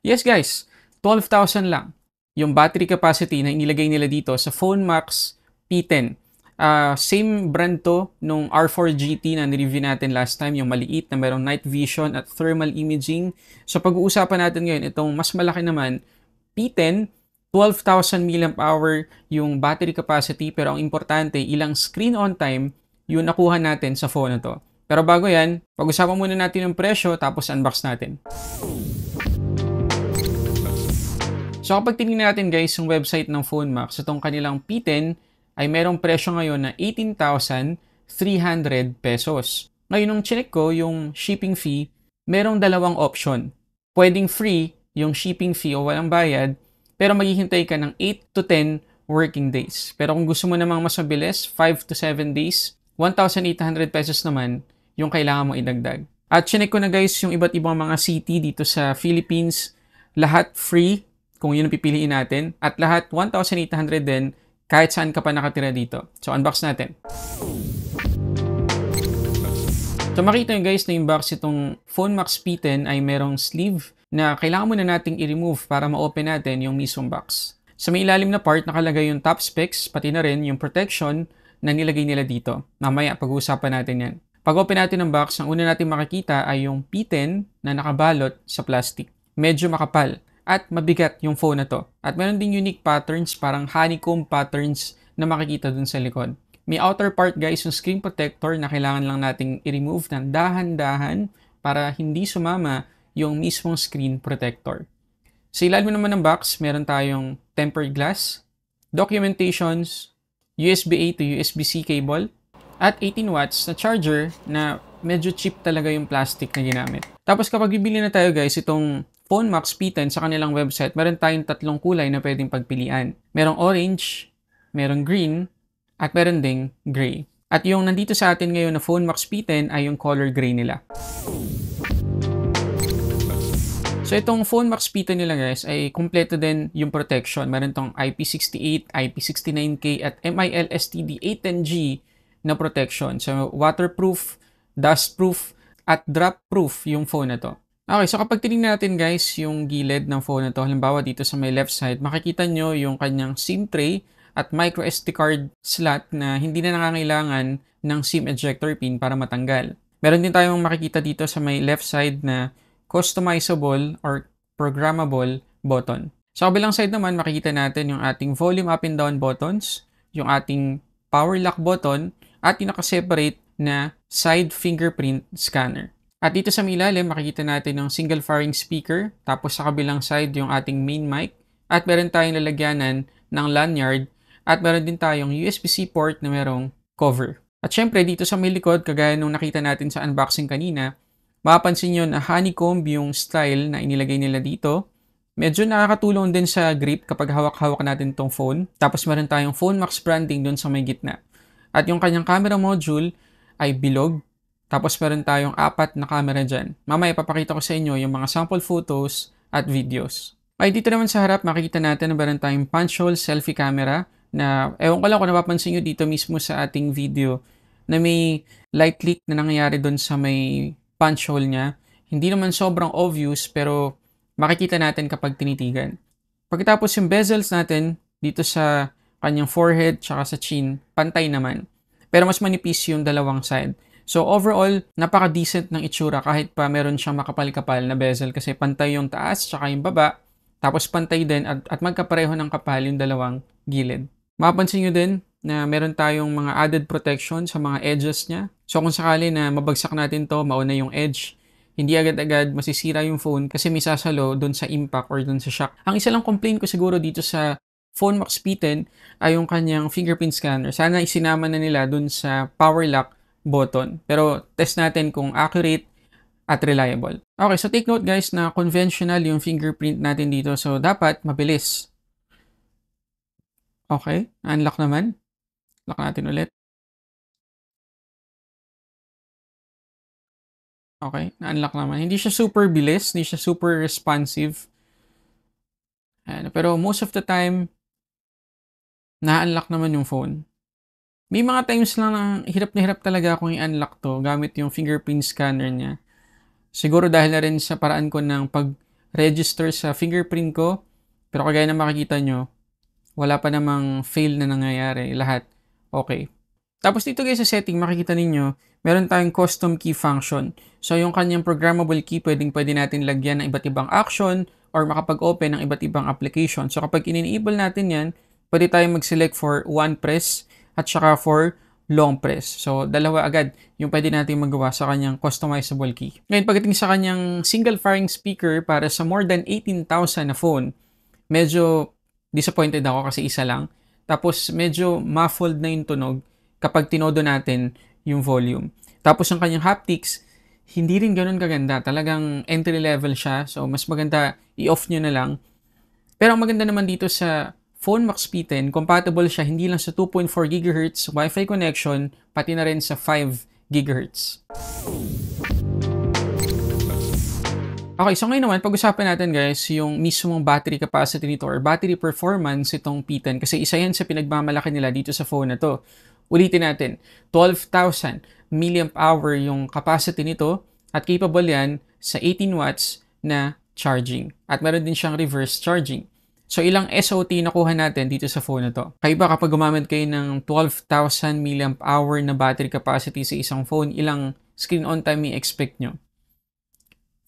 Yes guys, 12,000 lang yung battery capacity na inilagay nila dito sa Phone Max P10. Uh, ah, same brand to nung R4 GT na nireview natin last time, yung maliit na merong night vision at thermal imaging. So pag-uusapan natin ngayon, itong mas malaki naman, P10, 12,000 mAh yung battery capacity pero ang importante, ilang screen on time yung nakuha natin sa phone na to. Pero bago yan, pag-usapan muna natin yung presyo tapos unbox natin. So kapag tinignan natin guys yung website ng PhoneMax, itong kanilang P10 ay merong presyo ngayon na 18,300 pesos. Ngayon nung chinek ko yung shipping fee, merong dalawang option. Pwedeng free yung shipping fee o walang bayad, pero maghihintay ka ng 8 to 10 working days. Pero kung gusto mo namang mas mabilis, 5 to 7 days, 1,800 pesos naman yung kailangan mo idagdag. At chinek ko na guys yung iba't ibang mga city dito sa Philippines, lahat free kung yun ang pipiliin natin. At lahat 1,800 din kahit saan ka pa nakatira dito. So, unbox natin. So, makita nyo guys na yung box itong Phone Max P10 ay merong sleeve na kailangan muna nating i-remove para ma-open natin yung mismong box. Sa may ilalim na part, nakalagay yung top specs, pati na rin yung protection na nilagay nila dito. Mamaya, pag-uusapan natin yan. Pag-open natin ng box, ang una natin makikita ay yung P10 na nakabalot sa plastic. Medyo makapal at mabigat yung phone na to. At meron ding unique patterns, parang honeycomb patterns na makikita dun sa likod. May outer part guys yung screen protector na kailangan lang nating i-remove ng dahan-dahan para hindi sumama yung mismong screen protector. Sa ilalim naman ng box, meron tayong tempered glass, documentations, USB-A to USB-C cable, at 18 watts na charger na medyo cheap talaga yung plastic na ginamit. Tapos kapag bibili na tayo guys itong Phone Max P10 sa kanilang website, meron tayong tatlong kulay na pwedeng pagpilian. Merong orange, merong green, at meron ding gray. At yung nandito sa atin ngayon na Phone Max P10 ay yung color gray nila. So itong phone max P10 nila guys ay kumpleto din yung protection. Meron tong IP68, IP69K at MIL-STD810G na protection. So waterproof, dustproof at dropproof yung phone na to. Okay, so kapag tinignan natin guys yung gilid ng phone na to, halimbawa dito sa may left side, makikita nyo yung kanyang SIM tray at micro SD card slot na hindi na nangangailangan ng SIM ejector pin para matanggal. Meron din tayong makikita dito sa may left side na customizable or programmable button. Sa kabilang side naman, makikita natin yung ating volume up and down buttons, yung ating power lock button, at yung separate na side fingerprint scanner. At dito sa may ilalim, makikita natin ang single firing speaker, tapos sa kabilang side yung ating main mic, at meron tayong lalagyanan ng lanyard, at meron din tayong USB-C port na merong cover. At syempre, dito sa may likod, kagaya nung nakita natin sa unboxing kanina, mapapansin nyo na honeycomb yung style na inilagay nila dito. Medyo nakakatulong din sa grip kapag hawak-hawak natin tong phone. Tapos meron tayong Phone Max branding doon sa may gitna. At yung kanyang camera module ay bilog tapos meron tayong apat na camera dyan. Mamaya papakita ko sa inyo yung mga sample photos at videos. Ay dito naman sa harap makikita natin na meron tayong punch hole selfie camera na ewan ko lang kung napapansin nyo dito mismo sa ating video na may light leak na nangyayari doon sa may punch hole niya. Hindi naman sobrang obvious pero makikita natin kapag tinitigan. Pagkatapos yung bezels natin dito sa kanyang forehead tsaka sa chin, pantay naman. Pero mas manipis yung dalawang side. So overall, napaka-decent ng itsura kahit pa meron siyang makapal-kapal na bezel kasi pantay yung taas tsaka yung baba. Tapos pantay din at, at magkapareho ng kapal yung dalawang gilid. Mapansin nyo din na meron tayong mga added protection sa mga edges niya. So kung sakali na mabagsak natin to, mauna yung edge, hindi agad-agad masisira yung phone kasi may sasalo doon sa impact or doon sa shock. Ang isa lang complaint ko siguro dito sa phone Max P10 ay yung kanyang fingerprint scanner. Sana isinama na nila doon sa power lock button. Pero test natin kung accurate at reliable. Okay, so take note guys na conventional yung fingerprint natin dito. So dapat mabilis. Okay, unlock naman. Lock natin ulit. Okay, na-unlock naman. Hindi siya super bilis, hindi siya super responsive. Ayan, pero most of the time, na-unlock naman yung phone. May mga times lang na hirap na hirap talaga akong i-unlock to gamit yung fingerprint scanner niya. Siguro dahil na rin sa paraan ko ng pag-register sa fingerprint ko. Pero kagaya na makikita nyo, wala pa namang fail na nangyayari. Lahat okay. Tapos dito guys sa setting, makikita ninyo, meron tayong custom key function. So yung kanyang programmable key, pwedeng pwede natin lagyan ng iba't ibang action or makapag-open ng iba't ibang application. So kapag in-enable natin yan, pwede tayong mag-select for one press at saka for long press. So, dalawa agad yung pwede natin magawa sa kanyang customizable key. Ngayon, pagdating sa kanyang single firing speaker para sa more than 18,000 na phone, medyo disappointed ako kasi isa lang. Tapos, medyo muffled na yung tunog kapag tinodo natin yung volume. Tapos, ang kanyang haptics, hindi rin ganun kaganda. Talagang entry level siya. So, mas maganda i-off nyo na lang. Pero ang maganda naman dito sa phone Max P10, compatible siya hindi lang sa 2.4 GHz Wi-Fi connection, pati na rin sa 5 GHz. Okay, so ngayon naman, pag-usapan natin guys yung mismong battery capacity nito or battery performance itong P10 kasi isa yan sa pinagmamalaki nila dito sa phone na to. Ulitin natin, 12,000 mAh yung capacity nito at capable yan sa 18 watts na charging. At meron din siyang reverse charging. So ilang SOT nakuha natin dito sa phone na to. ba kapag gumamit kayo ng 12,000 mAh na battery capacity sa isang phone, ilang screen on time i-expect nyo?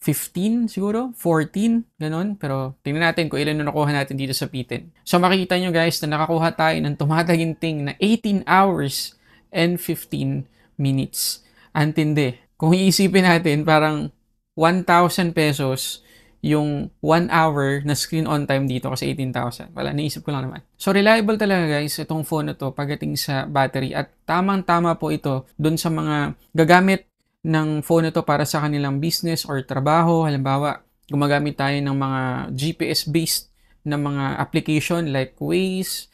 15 siguro, 14, ganun. Pero tingnan natin kung ilan na nakuha natin dito sa P10. So makikita nyo guys na nakakuha tayo ng tumataginting na 18 hours and 15 minutes. Antinde. Kung iisipin natin, parang 1,000 pesos yung 1 hour na screen on time dito kasi 18,000. Wala, naisip ko lang naman. So, reliable talaga guys itong phone na to pagdating sa battery at tamang-tama po ito dun sa mga gagamit ng phone na to para sa kanilang business or trabaho. Halimbawa, gumagamit tayo ng mga GPS-based na mga application like Waze,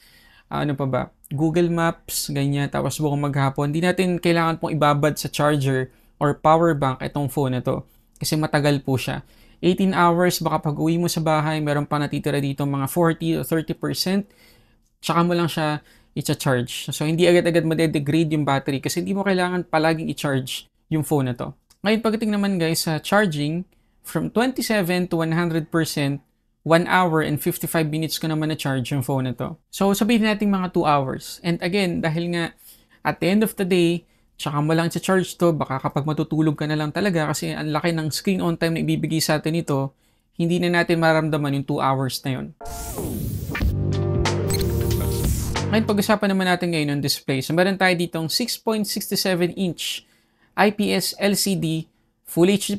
ano pa ba, Google Maps, ganyan. Tapos bukong maghapon, hindi natin kailangan pong ibabad sa charger or power bank itong phone na to kasi matagal po siya. 18 hours, baka pag uwi mo sa bahay, meron pa natitira dito mga 40 o 30%, tsaka mo lang siya i-charge. So, hindi agad-agad madedegrade yung battery kasi hindi mo kailangan palaging i-charge yung phone na to. Ngayon, pagdating naman guys sa charging, from 27 to 100%, 1 hour and 55 minutes ko naman na-charge yung phone na to. So, sabihin natin mga 2 hours. And again, dahil nga, at the end of the day, Tsaka mo lang charge to, baka kapag matutulog ka na lang talaga kasi ang laki ng screen on time na ibibigay sa atin ito, hindi na natin maramdaman yung 2 hours na yun. Ngayon, pag-usapan naman natin ngayon ng display. So, meron tayo ditong 6.67 inch IPS LCD Full HD+,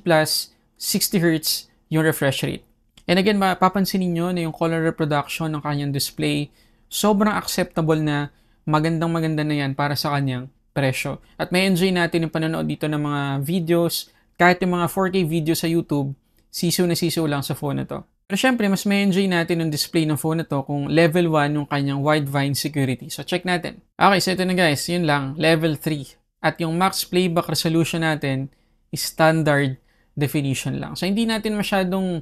60Hz yung refresh rate. And again, mapapansin niyo na yung color reproduction ng kanyang display, sobrang acceptable na magandang maganda na yan para sa kanyang presyo. At may enjoy natin yung panonood dito ng mga videos, kahit yung mga 4K videos sa YouTube, siso na siso lang sa phone na to. Pero syempre, mas may enjoy natin yung display ng phone na to kung level 1 yung kanyang widevine security. So check natin. Okay, so ito na guys, yun lang, level 3. At yung max playback resolution natin is standard definition lang. So hindi natin masyadong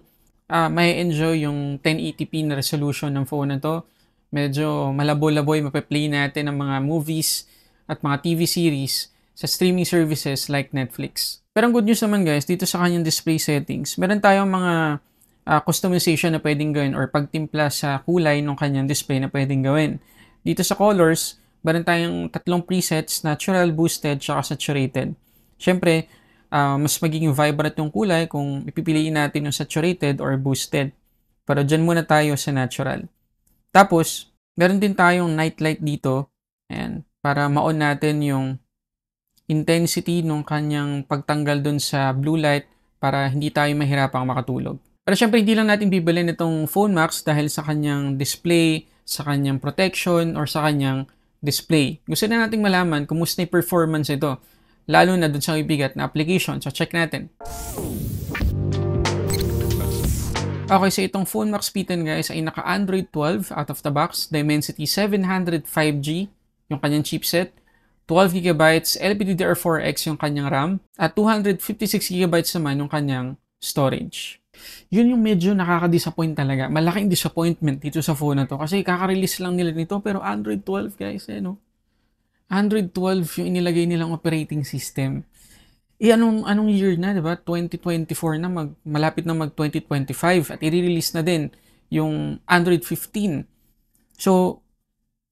uh, may enjoy yung 1080p na resolution ng phone na to medyo malabo-laboy mape-play natin ang mga movies at mga TV series sa streaming services like Netflix. Pero ang good news naman guys, dito sa kanyang display settings, meron tayong mga uh, customization na pwedeng gawin or pagtimpla sa kulay ng kanyang display na pwedeng gawin. Dito sa colors, meron tayong tatlong presets, natural, boosted, at saturated. Siyempre, uh, mas magiging vibrant yung kulay kung ipipiliin natin yung saturated or boosted. Pero dyan muna tayo sa natural. Tapos, meron din tayong night light dito. and para maon natin yung intensity ng kanyang pagtanggal dun sa blue light para hindi tayo mahirapang makatulog. Pero syempre hindi lang natin bibilin itong Phone Max dahil sa kanyang display, sa kanyang protection, or sa kanyang display. Gusto na nating malaman kung musta yung performance ito, lalo na dun sa ibigat na application. So check natin. Okay, so itong Phone Max p guys ay naka Android 12 out of the box, Dimensity 700 5G, yung kanyang chipset, 12GB LPDDR4X yung kanyang RAM, at 256GB naman yung kanyang storage. Yun yung medyo nakaka-disappoint talaga. Malaking disappointment dito sa phone na to kasi kaka-release lang nila nito pero Android 12 guys, eh no. Android 12 yung inilagay nilang operating system. Eh, anong, anong year na, di ba? 2024 na, mag, malapit na mag 2025 at i-release na din yung Android 15. So,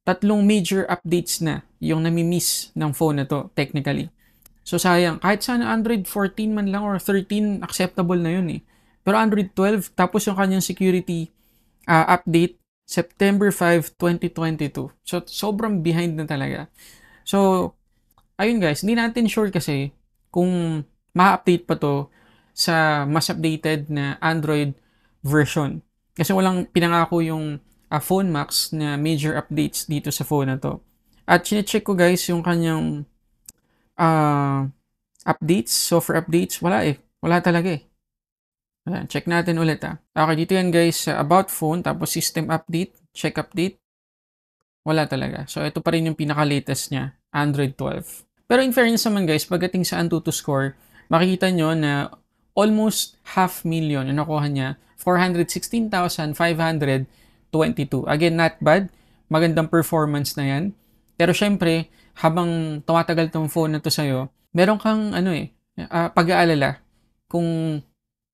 tatlong major updates na yung nami-miss ng phone na to technically. So sayang, kahit sana Android 14 man lang or 13, acceptable na yun eh. Pero Android 12, tapos yung kanyang security uh, update, September 5, 2022. So sobrang behind na talaga. So, ayun guys, hindi natin sure kasi kung ma-update pa to sa mas updated na Android version. Kasi walang pinangako yung uh, Phone Max na major updates dito sa phone na to. At chinecheck ko guys yung kanyang uh, updates, software updates, wala eh. Wala talaga eh. Ayan, check natin ulit ah. Okay, dito yan guys, uh, about phone, tapos system update, check update. Wala talaga. So, ito pa rin yung pinaka-latest niya, Android 12. Pero in fairness naman guys, pagdating sa Antutu score, makikita nyo na almost half million yung nakuha niya, 416,500 22. Again, not bad. Magandang performance na yan. Pero syempre, habang tumatagal tong phone na to sa'yo, meron kang ano eh, uh, pag-aalala kung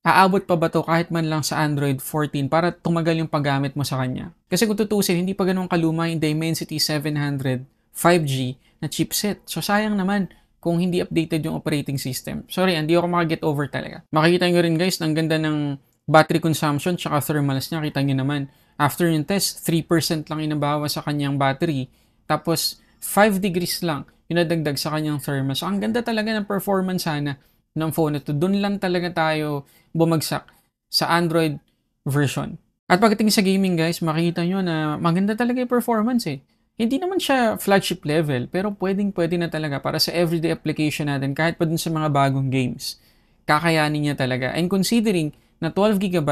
aabot pa ba to kahit man lang sa Android 14 para tumagal yung paggamit mo sa kanya. Kasi kung tutusin, hindi pa ganun kaluma yung Dimensity 700 5G na chipset. So sayang naman kung hindi updated yung operating system. Sorry, hindi ako makaget over talaga. Makikita nyo rin guys, ang ganda ng battery consumption tsaka thermals niya, kita nyo naman. After yung test, 3% lang inabawa sa kanyang battery. Tapos, 5 degrees lang yung nadagdag sa kanyang thermos. So, ang ganda talaga ng performance sana ng phone na to. Doon lang talaga tayo bumagsak sa Android version. At pagdating sa gaming guys, makikita nyo na maganda talaga yung performance eh. Hindi naman siya flagship level, pero pwedeng pwede na talaga para sa everyday application natin kahit pa dun sa mga bagong games. Kakayanin niya talaga. And considering na 12GB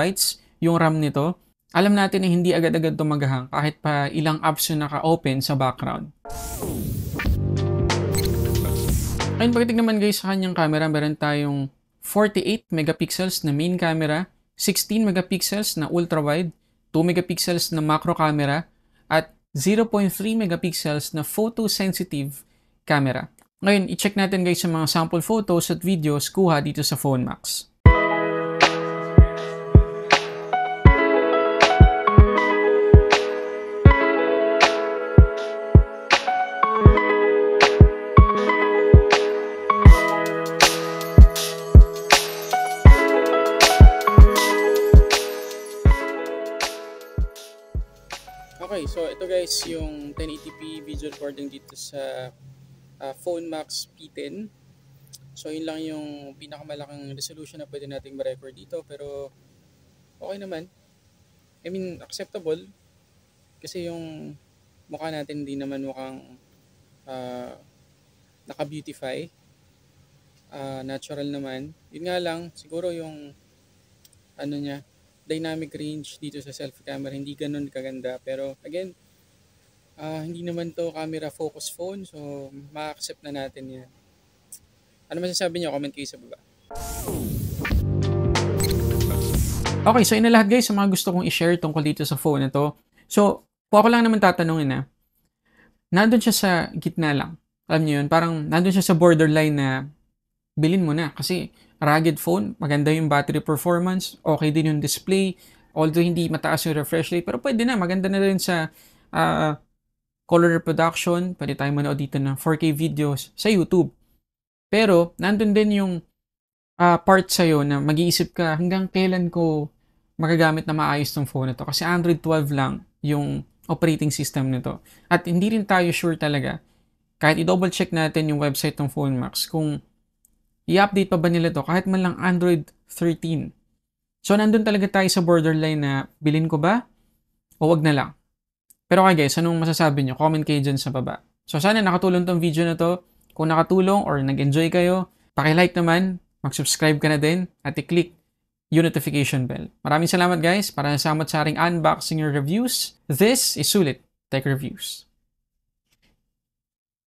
yung RAM nito, alam natin na hindi agad-agad ito kahit pa ilang apps yung naka-open sa background. Ngayon pagdating naman guys sa kanyang camera, meron tayong 48 megapixels na main camera, 16 megapixels na ultra-wide, 2 megapixels na macro camera, at 0.3 megapixels na photosensitive camera. Ngayon, i-check natin guys ang mga sample photos at videos kuha dito sa Phone Max. Okay, so ito guys yung 1080p video recording dito sa uh, Phone Max P10. So yun lang yung pinakamalaking resolution na pwede nating ma-record dito pero okay naman. I mean, acceptable kasi yung mukha natin hindi naman mukhang uh, naka-beautify. Uh, natural naman. Yun nga lang, siguro yung ano niya, dynamic range dito sa selfie camera hindi ganoon kaganda pero again uh, hindi naman to camera focus phone so maka-accept na natin yan ano masasabi niyo comment kayo sa baba Okay, so ina guys sa mga gusto kong i-share tungkol dito sa phone na to. So, po ako lang naman tatanungin na, ah. nandun siya sa gitna lang. Alam niyo yun, parang nandun siya sa borderline na bilhin mo na kasi rugged phone, maganda yung battery performance, okay din yung display, although hindi mataas yung refresh rate, pero pwede na, maganda na rin sa uh, color reproduction, pwede tayo manood dito ng 4K videos sa YouTube. Pero, nandun din yung uh, part sa'yo na mag-iisip ka hanggang kailan ko magagamit na maayos tong phone na to. Kasi Android 12 lang yung operating system nito. At hindi rin tayo sure talaga, kahit i-double check natin yung website ng Phone Max, kung i-update pa ba nila to kahit man lang Android 13. So, nandun talaga tayo sa borderline na bilin ko ba o wag na lang. Pero okay guys, anong masasabi nyo? Comment kayo dyan sa baba. So, sana nakatulong tong video na to. Kung nakatulong or nag-enjoy kayo, paki-like naman, mag-subscribe ka na din, at i-click yung notification bell. Maraming salamat guys para nasamot sa ating unboxing your reviews. This is Sulit Tech Reviews.